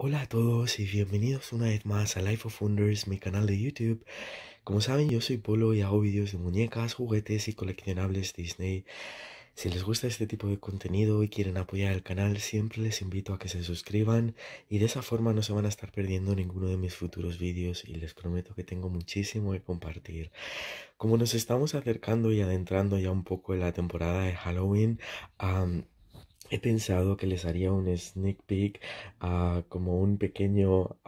Hola a todos y bienvenidos una vez más a Life of Wonders, mi canal de YouTube. Como saben, yo soy Polo y hago vídeos de muñecas, juguetes y coleccionables Disney. Si les gusta este tipo de contenido y quieren apoyar el canal, siempre les invito a que se suscriban y de esa forma no se van a estar perdiendo ninguno de mis futuros vídeos y les prometo que tengo muchísimo que compartir. Como nos estamos acercando y adentrando ya un poco en la temporada de Halloween, he pensado que les haría un sneak peek, como un pequeño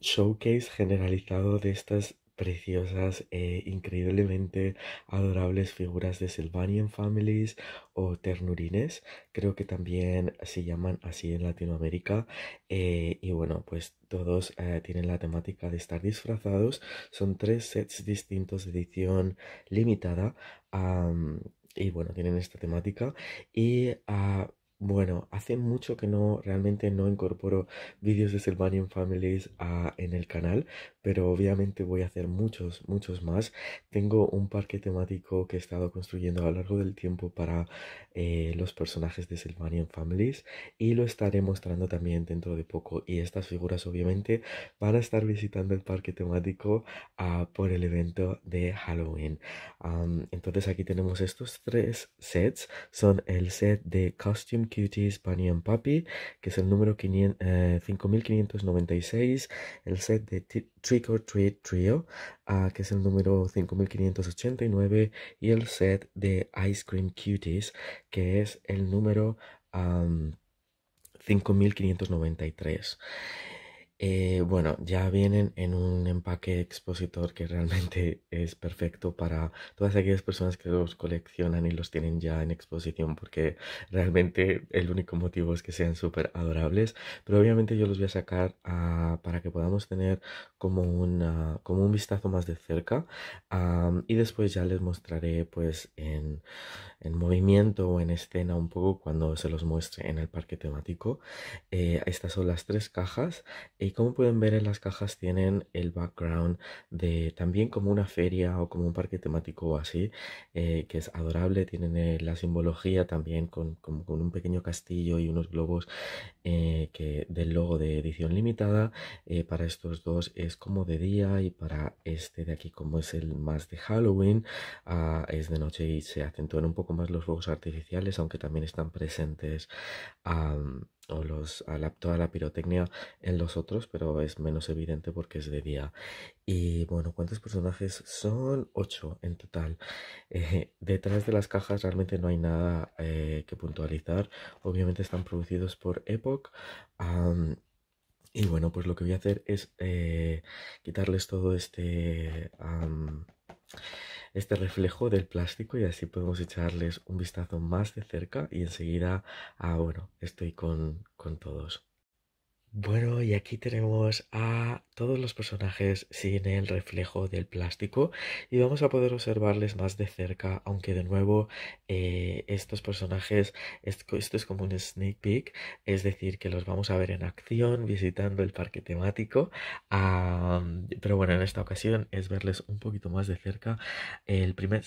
showcase generalizado de estas preciosas e increíblemente adorables figuras de Sylvanian Families o ternurines, creo que también se llaman así en Latinoamérica. Eh, y bueno, pues todos eh, tienen la temática de estar disfrazados. Son tres sets distintos de edición limitada y bueno, tienen esta temática. Y ah, bueno, hace mucho que no realmente no incorporo vídeos de Sylvanian Families en el canal, pero obviamente voy a hacer muchos, muchos más. Tengo un parque temático que he estado construyendo a lo largo del tiempo para eh, los personajes de Sylvanian Families y lo estaré mostrando también dentro de poco. Y estas figuras obviamente van a estar visitando el parque temático ah, por el evento de Halloween. entonces aquí tenemos estos tres sets. Son el set de Costume Cuties Bunny and Puppy, que es el número 5596, eh, el set de Trick or Treat Trio, ah, que es el número 5589, y el set de Ice Cream Cuties, que es el número 5593. Eh, bueno, ya vienen en un empaque expositor que realmente es perfecto para todas aquellas personas que los coleccionan y los tienen ya en exposición porque realmente el único motivo es que sean súper adorables. Pero obviamente yo los voy a sacar ah, para que podamos tener como, como un vistazo más de cerca y después ya les mostraré pues en en movimiento o en escena un poco cuando se los muestre en el parque temático. Eh, estas son las tres cajas y como pueden ver en las cajas tienen el background de también como una feria o como un parque temático o así, eh, que es adorable, tienen eh, la simbología también con, con, un pequeño castillo y unos globos que del logo de edición limitada. para estos dos es como de día y para este de aquí como es el más de Halloween, ah, es de noche y se acentúan un poco más los juegos artificiales, aunque también están presentes o los, a la, toda la pirotecnia en los otros, pero es menos evidente porque es de día. Y bueno, ¿cuántos personajes son? Ocho en total. Eh, detrás de las cajas realmente no hay nada eh, que puntualizar. Obviamente están producidos por Epoch. y bueno, pues lo que voy a hacer es eh, quitarles todo este este reflejo del plástico y así podemos echarles un vistazo más de cerca y enseguida, ah, bueno, estoy con todos. Bueno, y aquí tenemos a todos los personajes sin el reflejo del plástico y vamos a poder observarles más de cerca, aunque de nuevo eh, estos personajes, esto, es como un sneak peek, es decir, que los vamos a ver en acción visitando el parque temático, pero bueno, en esta ocasión es verles un poquito más de cerca. El primer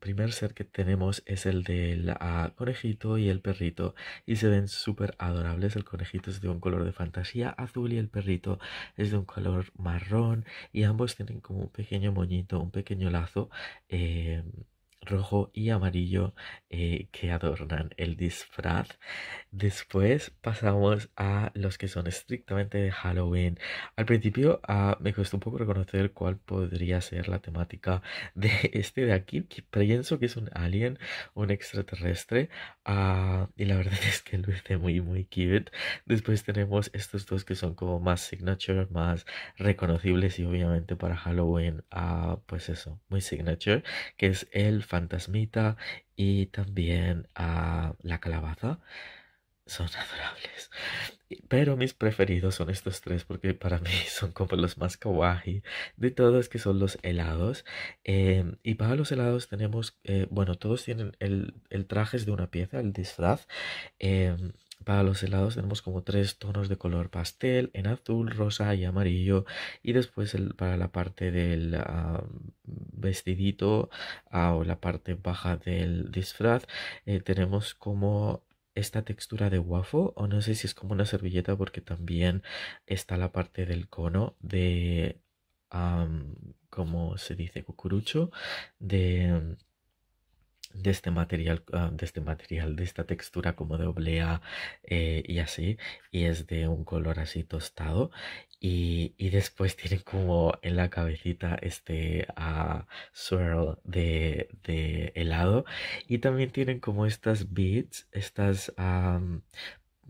primer ser que tenemos es el del ah, conejito y el perrito y se ven súper adorables. El conejito es de un color de fantasía azul y el perrito es de un color marrón y ambos tienen como un pequeño moñito, un pequeño lazo. Eh, rojo y amarillo eh, que adornan el disfraz. Después pasamos a los que son estrictamente de Halloween. Al principio ah, me costó un poco reconocer cuál podría ser la temática de este de aquí. Que pienso que es un alien, un extraterrestre. Ah, y la verdad es que lo muy, muy cute. Después tenemos estos dos que son como más signature, más reconocibles y obviamente para Halloween, ah, pues eso, muy signature, que es el fantasmita y también a la calabaza son adorables. Pero mis preferidos son estos tres porque para mí son como los más kawaii de todos que son los helados. Em, y para los helados tenemos, eh, bueno, todos tienen el, el traje de una pieza, el disfraz. Em, para los helados tenemos como tres tonos de color pastel, en azul, rosa y amarillo. Y después para la parte del vestidito ah, o la parte baja del disfraz eh, tenemos como esta textura de guafo. o no sé si es como una servilleta porque también está la parte del cono de, um, como se dice, cucurucho, de de este material, ah, de este material, de esta textura como de oblea eh, y así, y es de un color así tostado. Y, después tiene como en la cabecita este ah, swirl de, de, helado. Y también tienen como estas beads, estas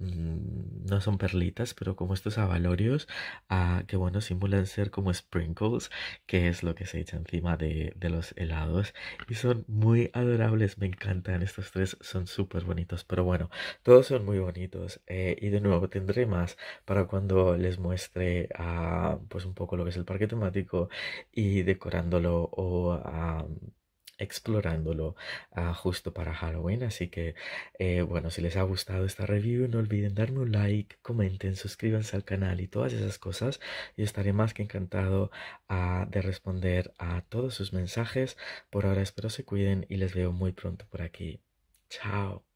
Mm, no son perlitas, pero como estos avalorios ah, que bueno, simulan ser como sprinkles, que es lo que se echa encima de, de los helados. Y son muy adorables, me encantan estos tres, son súper bonitos. Pero bueno, todos son muy bonitos. Eh, y de nuevo, tendré más para cuando les muestre ah, pues un poco lo que es el parque temático y decorándolo o... Ah, explorándolo ah, justo para Halloween. Así que, eh, bueno, si les ha gustado esta review, no olviden darme un like, comenten, suscríbanse al canal y todas esas cosas. Y estaré más que encantado ah, de responder a todos sus mensajes. Por ahora espero se cuiden y les veo muy pronto por aquí. Chao.